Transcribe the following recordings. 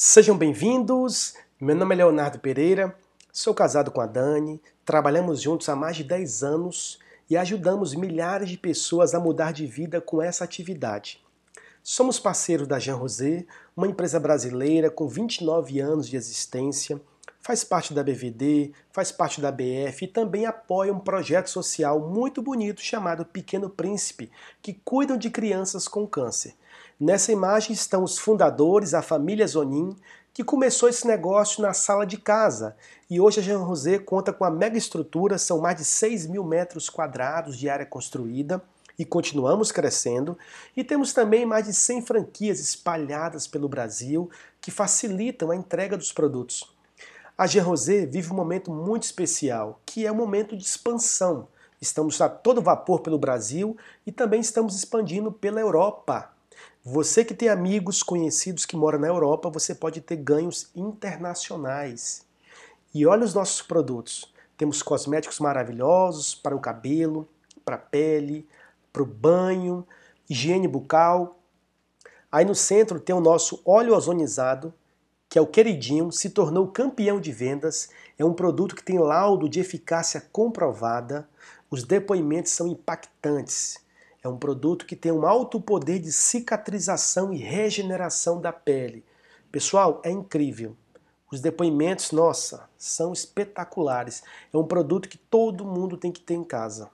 Sejam bem-vindos. Meu nome é Leonardo Pereira, sou casado com a Dani, trabalhamos juntos há mais de 10 anos e ajudamos milhares de pessoas a mudar de vida com essa atividade. Somos parceiros da Jean Rosé, uma empresa brasileira com 29 anos de existência, faz parte da BVD, faz parte da BF e também apoia um projeto social muito bonito chamado Pequeno Príncipe, que cuidam de crianças com câncer. Nessa imagem estão os fundadores, a família Zonin, que começou esse negócio na sala de casa. E hoje a Jean Rosé conta com a mega estrutura, são mais de 6 mil metros quadrados de área construída e continuamos crescendo. E temos também mais de 100 franquias espalhadas pelo Brasil que facilitam a entrega dos produtos. A Rosé vive um momento muito especial, que é o um momento de expansão. Estamos a todo vapor pelo Brasil e também estamos expandindo pela Europa. Você que tem amigos conhecidos que moram na Europa, você pode ter ganhos internacionais. E olha os nossos produtos. Temos cosméticos maravilhosos para o cabelo, para a pele, para o banho, higiene bucal. Aí no centro tem o nosso óleo ozonizado, que é o queridinho, se tornou campeão de vendas. É um produto que tem laudo de eficácia comprovada. Os depoimentos são impactantes. É um produto que tem um alto poder de cicatrização e regeneração da pele. Pessoal, é incrível. Os depoimentos, nossa, são espetaculares. É um produto que todo mundo tem que ter em casa.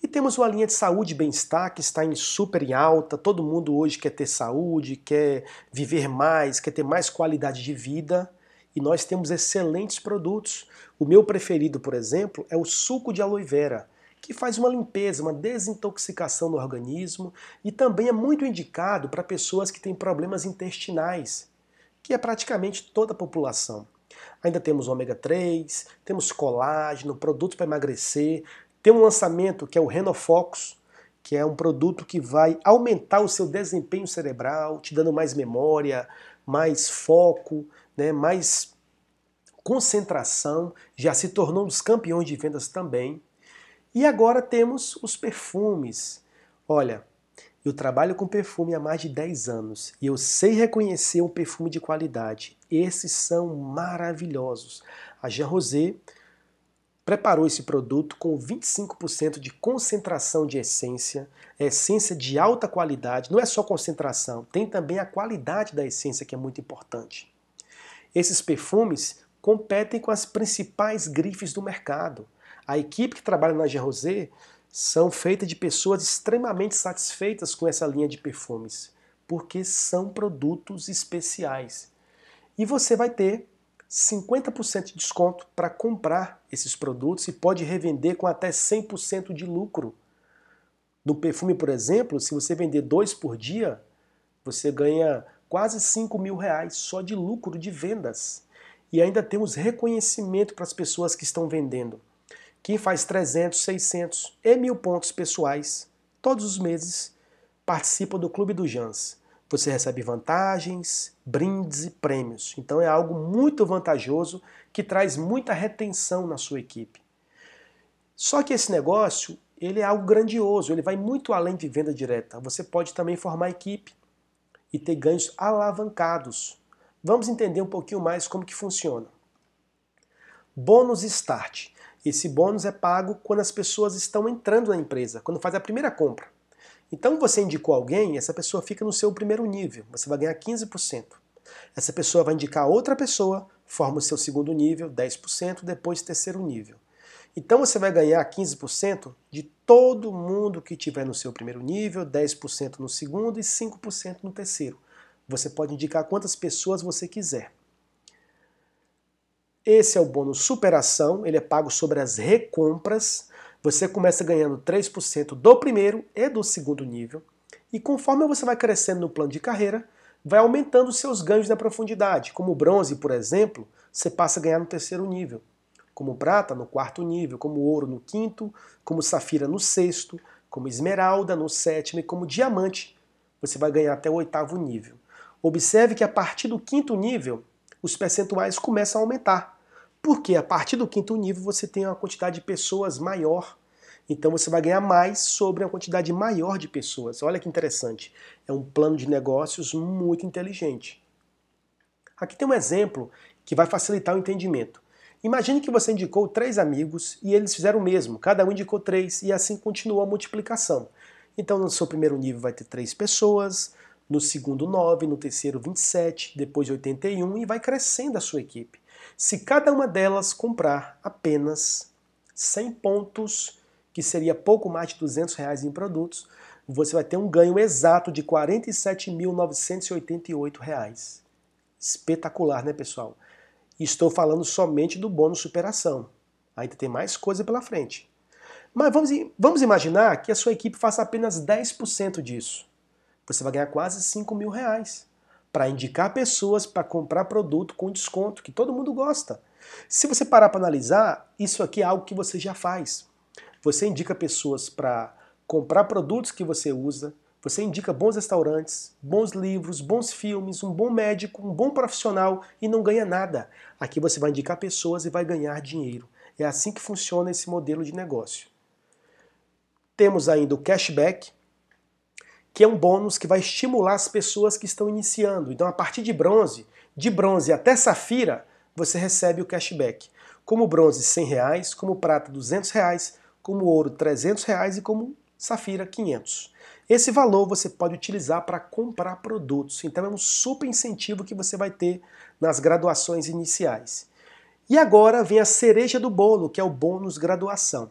E temos uma linha de saúde e bem-estar que está em super em alta. Todo mundo hoje quer ter saúde, quer viver mais, quer ter mais qualidade de vida. E nós temos excelentes produtos. O meu preferido, por exemplo, é o suco de aloe vera que faz uma limpeza, uma desintoxicação no organismo e também é muito indicado para pessoas que têm problemas intestinais, que é praticamente toda a população. Ainda temos ômega 3, temos colágeno, produto para emagrecer, tem um lançamento que é o Renofox, que é um produto que vai aumentar o seu desempenho cerebral, te dando mais memória, mais foco, né, mais concentração. Já se tornou um dos campeões de vendas também. E agora temos os perfumes. Olha, eu trabalho com perfume há mais de 10 anos e eu sei reconhecer um perfume de qualidade. Esses são maravilhosos. A Jean Rosé preparou esse produto com 25% de concentração de essência, é essência de alta qualidade. Não é só concentração, tem também a qualidade da essência que é muito importante. Esses perfumes competem com as principais grifes do mercado a equipe que trabalha na Gerosé são feitas de pessoas extremamente satisfeitas com essa linha de perfumes, porque são produtos especiais. E você vai ter 50% de desconto para comprar esses produtos e pode revender com até 100% de lucro. No perfume, por exemplo, se você vender dois por dia, você ganha quase 5 mil reais só de lucro de vendas. E ainda temos reconhecimento para as pessoas que estão vendendo. Quem faz 300, 600 e mil pontos pessoais todos os meses, participa do Clube do Jans. Você recebe vantagens, brindes e prêmios. Então é algo muito vantajoso que traz muita retenção na sua equipe. Só que esse negócio, ele é algo grandioso, ele vai muito além de venda direta. Você pode também formar equipe e ter ganhos alavancados. Vamos entender um pouquinho mais como que funciona. Bônus Start. Esse bônus é pago quando as pessoas estão entrando na empresa, quando faz a primeira compra. Então você indicou alguém, essa pessoa fica no seu primeiro nível, você vai ganhar 15%. Essa pessoa vai indicar outra pessoa, forma o seu segundo nível, 10%, depois terceiro nível. Então você vai ganhar 15% de todo mundo que tiver no seu primeiro nível, 10% no segundo e 5% no terceiro. Você pode indicar quantas pessoas você quiser. Esse é o bônus superação, ele é pago sobre as recompras. Você começa ganhando 3% do primeiro e do segundo nível. E conforme você vai crescendo no plano de carreira, vai aumentando seus ganhos na profundidade. Como bronze, por exemplo, você passa a ganhar no terceiro nível. Como prata, no quarto nível. Como ouro, no quinto. Como safira, no sexto. Como esmeralda, no sétimo. E como diamante, você vai ganhar até o oitavo nível. Observe que a partir do quinto nível, os percentuais começam a aumentar. Porque a partir do quinto nível você tem uma quantidade de pessoas maior então você vai ganhar mais sobre uma quantidade maior de pessoas. Olha que interessante. É um plano de negócios muito inteligente. Aqui tem um exemplo que vai facilitar o entendimento. Imagine que você indicou três amigos e eles fizeram o mesmo. Cada um indicou três e assim continuou a multiplicação. Então no seu primeiro nível vai ter três pessoas, no segundo nove, no terceiro 27, depois 81 e vai crescendo a sua equipe se cada uma delas comprar apenas 100 pontos, que seria pouco mais de 200 reais em produtos, você vai ter um ganho exato de R$ reais. Espetacular, né, pessoal? Estou falando somente do bônus superação. Ainda tem mais coisa pela frente. Mas vamos, vamos imaginar que a sua equipe faça apenas 10% disso. Você vai ganhar quase 5 mil reais para indicar pessoas para comprar produto com desconto, que todo mundo gosta. Se você parar para analisar, isso aqui é algo que você já faz. Você indica pessoas para comprar produtos que você usa, você indica bons restaurantes, bons livros, bons filmes, um bom médico, um bom profissional e não ganha nada. Aqui você vai indicar pessoas e vai ganhar dinheiro. É assim que funciona esse modelo de negócio. Temos ainda o cashback, que é um bônus que vai estimular as pessoas que estão iniciando. Então, a partir de bronze, de bronze até safira, você recebe o cashback. Como bronze, 100 reais, como prata, 200 reais, como ouro, 300 reais e como safira, 500. Esse valor você pode utilizar para comprar produtos. Então, é um super incentivo que você vai ter nas graduações iniciais. E agora vem a cereja do bolo, que é o bônus graduação.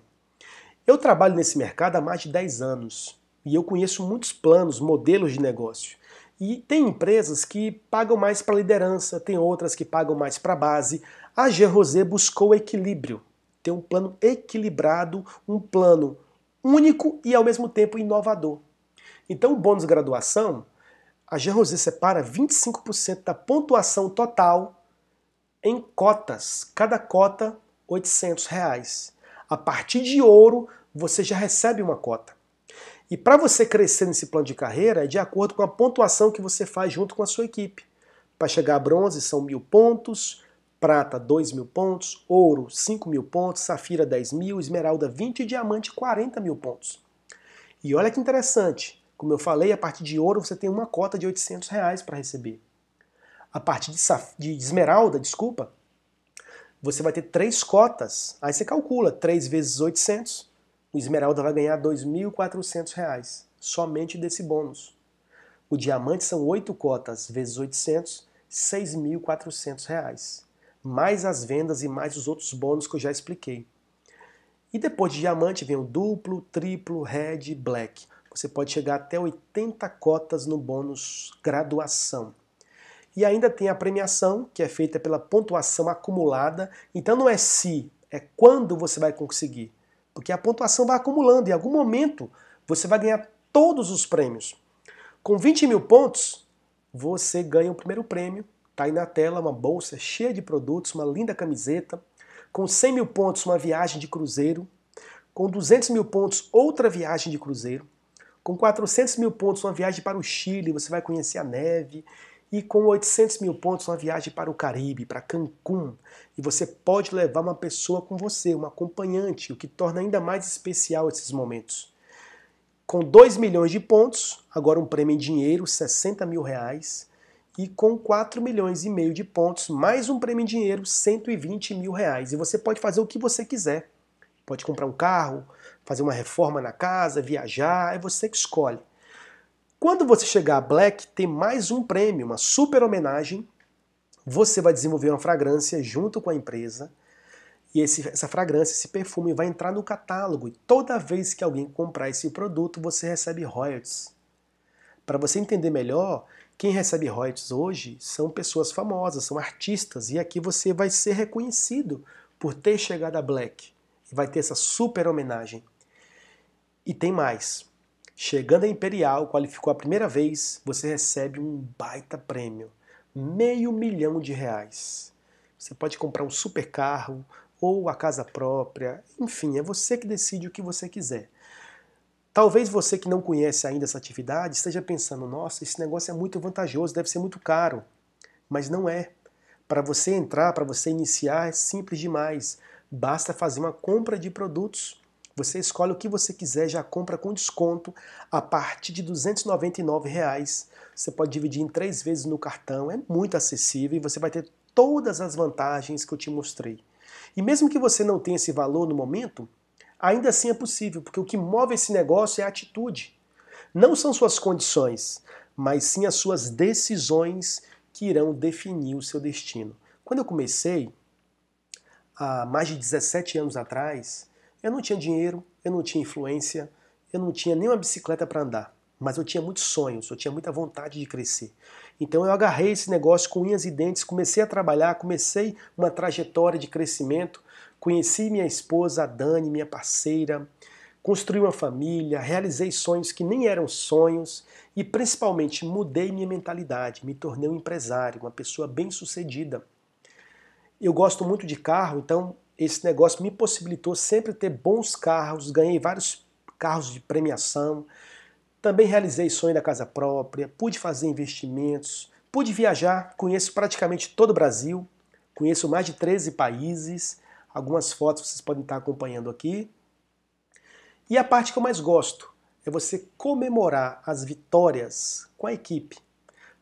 Eu trabalho nesse mercado há mais de 10 anos. E eu conheço muitos planos, modelos de negócio. E tem empresas que pagam mais para liderança, tem outras que pagam mais para base. A Rosé buscou equilíbrio, ter um plano equilibrado, um plano único e ao mesmo tempo inovador. Então, o bônus graduação, a Rosé separa 25% da pontuação total em cotas, cada cota R$ 800. Reais. A partir de ouro, você já recebe uma cota. E para você crescer nesse plano de carreira, é de acordo com a pontuação que você faz junto com a sua equipe. Para chegar a bronze são mil pontos, prata dois mil pontos, ouro cinco mil pontos, safira dez mil, esmeralda vinte e diamante quarenta mil pontos. E olha que interessante, como eu falei, a partir de ouro você tem uma cota de 800 reais para receber. A partir de, saf... de esmeralda, desculpa, você vai ter três cotas. Aí você calcula três vezes 800, o esmeralda vai ganhar R$ 2.400 somente desse bônus. O diamante são 8 cotas vezes 800, R$ 6.400, mais as vendas e mais os outros bônus que eu já expliquei. E depois de diamante vem o duplo, triplo, red, black. Você pode chegar até 80 cotas no bônus graduação. E ainda tem a premiação, que é feita pela pontuação acumulada. Então não é se, é quando você vai conseguir. Porque a pontuação vai acumulando. Em algum momento você vai ganhar todos os prêmios. Com 20 mil pontos, você ganha o primeiro prêmio. Está aí na tela uma bolsa cheia de produtos, uma linda camiseta. Com 100 mil pontos, uma viagem de cruzeiro. Com 200 mil pontos, outra viagem de cruzeiro. Com 400 mil pontos, uma viagem para o Chile, você vai conhecer a neve e com 800 mil pontos uma viagem para o Caribe, para Cancún. E você pode levar uma pessoa com você, um acompanhante, o que torna ainda mais especial esses momentos. Com 2 milhões de pontos, agora um prêmio em dinheiro, 60 mil reais. E com 4 milhões e meio de pontos, mais um prêmio em dinheiro, 120 mil reais. E você pode fazer o que você quiser. Pode comprar um carro, fazer uma reforma na casa, viajar, é você que escolhe. Quando você chegar a Black, tem mais um prêmio, uma super homenagem. Você vai desenvolver uma fragrância junto com a empresa. E esse, essa fragrância, esse perfume, vai entrar no catálogo. E toda vez que alguém comprar esse produto, você recebe royalties. Para você entender melhor, quem recebe royalties hoje são pessoas famosas, são artistas. E aqui você vai ser reconhecido por ter chegado a Black. E vai ter essa super homenagem. E tem mais Chegando a Imperial, qualificou a primeira vez, você recebe um baita prêmio. Meio milhão de reais. Você pode comprar um super carro ou a casa própria. Enfim, é você que decide o que você quiser. Talvez você que não conhece ainda essa atividade esteja pensando: nossa, esse negócio é muito vantajoso, deve ser muito caro. Mas não é. Para você entrar, para você iniciar, é simples demais. Basta fazer uma compra de produtos você escolhe o que você quiser, já compra com desconto a partir de R$ 299. Reais. Você pode dividir em três vezes no cartão, é muito acessível e você vai ter todas as vantagens que eu te mostrei. E mesmo que você não tenha esse valor no momento, ainda assim é possível, porque o que move esse negócio é a atitude. Não são suas condições, mas sim as suas decisões que irão definir o seu destino. Quando eu comecei, há mais de 17 anos atrás, eu não tinha dinheiro, eu não tinha influência, eu não tinha nenhuma bicicleta para andar, mas eu tinha muitos sonhos, eu tinha muita vontade de crescer. Então eu agarrei esse negócio com unhas e dentes, comecei a trabalhar, comecei uma trajetória de crescimento, conheci minha esposa, a Dani, minha parceira, construí uma família, realizei sonhos que nem eram sonhos e principalmente mudei minha mentalidade, me tornei um empresário, uma pessoa bem-sucedida. Eu gosto muito de carro, então esse negócio me possibilitou sempre ter bons carros, ganhei vários carros de premiação, também realizei sonho da casa própria, pude fazer investimentos, pude viajar, conheço praticamente todo o Brasil, conheço mais de 13 países, algumas fotos vocês podem estar acompanhando aqui. E a parte que eu mais gosto é você comemorar as vitórias com a equipe.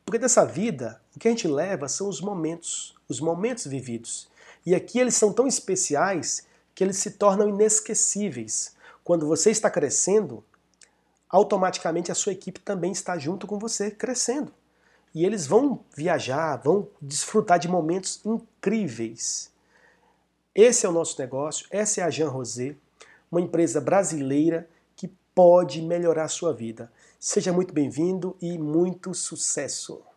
Porque dessa vida, o que a gente leva são os momentos, os momentos vividos. E aqui eles são tão especiais que eles se tornam inesquecíveis. Quando você está crescendo, automaticamente a sua equipe também está junto com você crescendo. E eles vão viajar, vão desfrutar de momentos incríveis. Esse é o nosso negócio, essa é a Jean Rosé, uma empresa brasileira que pode melhorar a sua vida. Seja muito bem-vindo e muito sucesso!